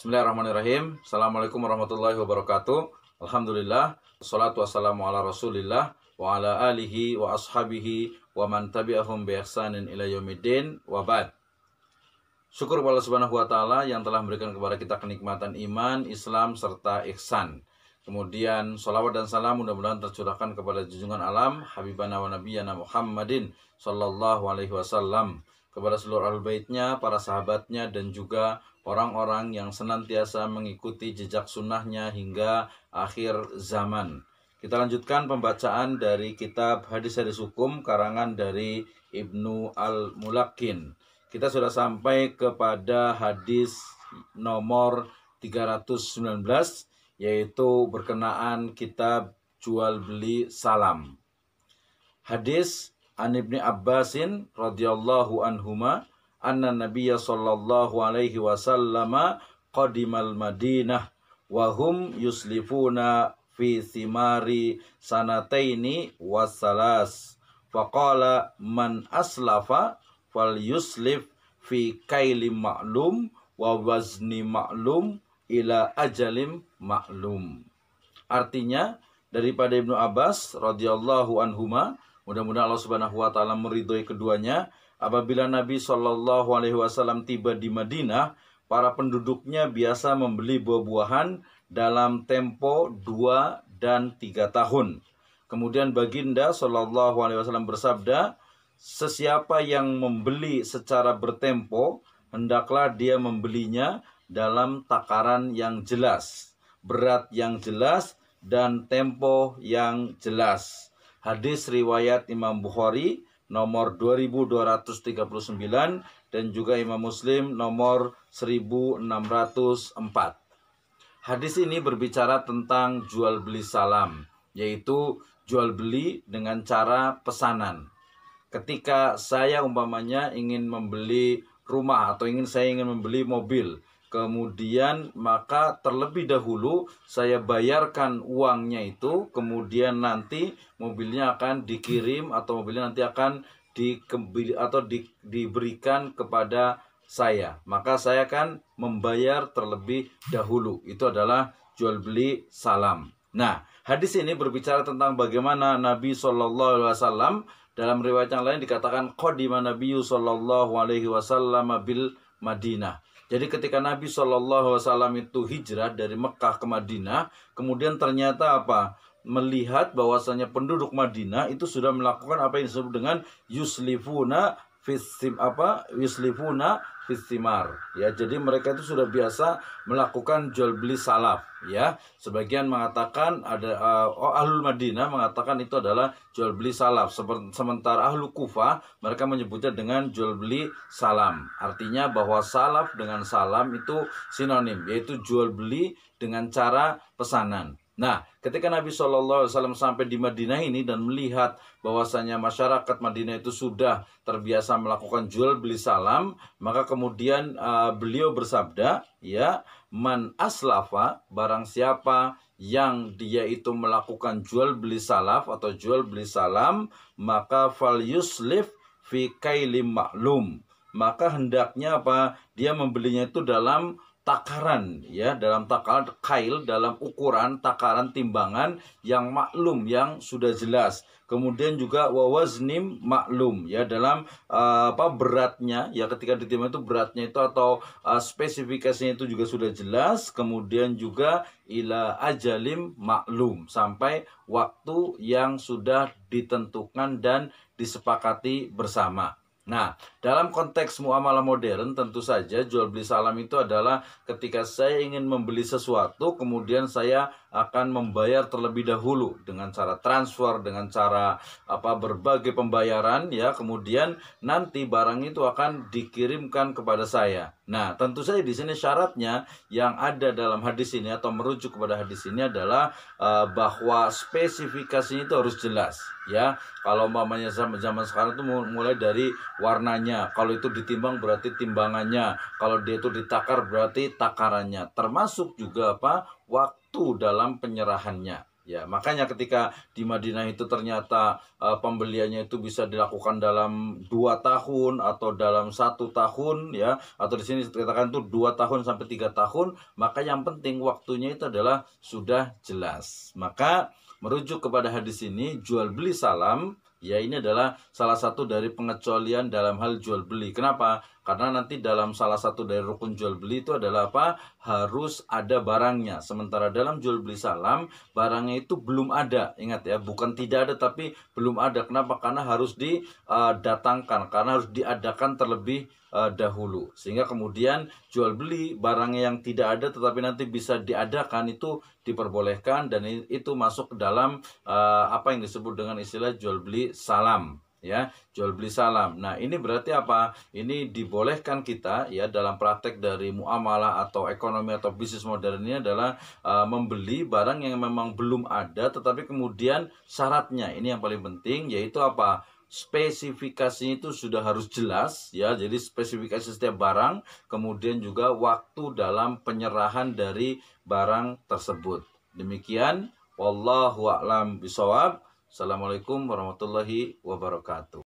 Bismillahirrahmanirrahim. Assalamualaikum warahmatullahi wabarakatuh. Alhamdulillah. Salatu wassalamu ala rasulillah wa ala alihi wa ashabihi wa man tabi'ahum bi ihsanin ila yaumiddin wa Syukur kepada Subhanahu wa taala yang telah memberikan kepada kita kenikmatan iman, Islam serta ihsan. Kemudian salawat dan salam mudah-mudahan tercurahkan kepada junjungan alam Habibana wa Nabiyana Muhammadin sallallahu alaihi wasallam kepada seluruh al baitnya, para sahabatnya dan juga orang-orang yang senantiasa mengikuti jejak sunnahnya hingga akhir zaman. Kita lanjutkan pembacaan dari kitab Hadis-Hadis Hukum karangan dari Ibnu Al-Mulakin. Kita sudah sampai kepada hadis nomor 319 yaitu berkenaan kitab jual beli salam. Hadis An Ibni Abbasin radhiyallahu anhuma anna nabiyya sallallahu alaihi wasallama qadimal madinah wahum yuslifuna fi thimari sanataini wasalas faqala man aslafa fal yuslif fi kaili ma'lum wa wazni ma'lum ila ajalim ma'lum artinya daripada Ibnu Abbas radhiyallahu anhuma mudah-mudahan Allah Subhanahu wa taala meridhoi keduanya Apabila Nabi Shallallahu Alaihi Wasallam tiba di Madinah, para penduduknya biasa membeli buah-buahan dalam tempo dua dan tiga tahun. Kemudian baginda Shallallahu Alaihi Wasallam bersabda, sesiapa yang membeli secara bertempo hendaklah dia membelinya dalam takaran yang jelas, berat yang jelas, dan tempo yang jelas. Hadis riwayat Imam Bukhari nomor 2239 dan juga Imam Muslim nomor 1604. Hadis ini berbicara tentang jual beli salam, yaitu jual beli dengan cara pesanan. Ketika saya umpamanya ingin membeli rumah atau ingin saya ingin membeli mobil, Kemudian maka terlebih dahulu saya bayarkan uangnya itu, kemudian nanti mobilnya akan dikirim atau mobilnya nanti akan dikembali atau di, diberikan kepada saya. Maka saya akan membayar terlebih dahulu. Itu adalah jual beli salam. Nah, hadis ini berbicara tentang bagaimana Nabi saw dalam riwayat yang lain dikatakan qadima Nabi Shallallahu Alaihi bil Madinah. Jadi ketika Nabi Shallallahu Alaihi Wasallam itu hijrah dari Mekah ke Madinah, kemudian ternyata apa? Melihat bahwasanya penduduk Madinah itu sudah melakukan apa yang disebut dengan yuslifuna fisim apa yuslifuna fisimar ya jadi mereka itu sudah biasa melakukan jual beli salaf ya sebagian mengatakan ada uh, oh, ahlul Madinah mengatakan itu adalah jual beli salaf sementara ahlu Kufah mereka menyebutnya dengan jual beli salam artinya bahwa salaf dengan salam itu sinonim yaitu jual beli dengan cara pesanan Nah, ketika Nabi Shallallahu Alaihi Wasallam sampai di Madinah ini dan melihat bahwasanya masyarakat Madinah itu sudah terbiasa melakukan jual beli salam, maka kemudian uh, beliau bersabda, ya, man aslafa barang siapa yang dia itu melakukan jual beli salaf atau jual beli salam, maka fal yuslif fi kailim maklum. Maka hendaknya apa? Dia membelinya itu dalam takaran ya dalam takaran kail dalam ukuran takaran timbangan yang maklum yang sudah jelas kemudian juga wawaznim maklum ya dalam uh, apa beratnya ya ketika ditimbang itu beratnya itu atau uh, spesifikasinya itu juga sudah jelas kemudian juga ila ajalim maklum sampai waktu yang sudah ditentukan dan disepakati bersama Nah, dalam konteks muamalah modern tentu saja jual beli salam itu adalah ketika saya ingin membeli sesuatu kemudian saya akan membayar terlebih dahulu dengan cara transfer, dengan cara apa berbagai pembayaran ya. Kemudian nanti barang itu akan dikirimkan kepada saya. Nah, tentu saja di sini syaratnya yang ada dalam hadis ini atau merujuk kepada hadis ini adalah uh, bahwa spesifikasinya itu harus jelas ya. Kalau umpamanya zaman zaman sekarang itu mulai dari warnanya. Kalau itu ditimbang berarti timbangannya. Kalau dia itu ditakar berarti takarannya. Termasuk juga apa? waktu waktu dalam penyerahannya. Ya, makanya ketika di Madinah itu ternyata uh, pembeliannya itu bisa dilakukan dalam dua tahun atau dalam satu tahun, ya, atau di sini dikatakan itu dua tahun sampai tiga tahun, maka yang penting waktunya itu adalah sudah jelas. Maka merujuk kepada hadis ini, jual beli salam Ya ini adalah salah satu dari pengecualian dalam hal jual beli. Kenapa? Karena nanti dalam salah satu dari rukun jual beli itu adalah apa? Harus ada barangnya. Sementara dalam jual beli salam barangnya itu belum ada. Ingat ya, bukan tidak ada tapi belum ada. Kenapa? Karena harus didatangkan, karena harus diadakan terlebih eh, dahulu. Sehingga kemudian jual beli barangnya yang tidak ada tetapi nanti bisa diadakan itu diperbolehkan dan itu masuk ke dalam uh, apa yang disebut dengan istilah jual beli salam ya jual beli salam. Nah ini berarti apa? Ini dibolehkan kita ya dalam praktek dari muamalah atau ekonomi atau bisnis modernnya adalah uh, membeli barang yang memang belum ada, tetapi kemudian syaratnya ini yang paling penting yaitu apa? spesifikasinya itu sudah harus jelas ya jadi spesifikasi setiap barang kemudian juga waktu dalam penyerahan dari barang tersebut demikian wallahu a'lam bisawab assalamualaikum warahmatullahi wabarakatuh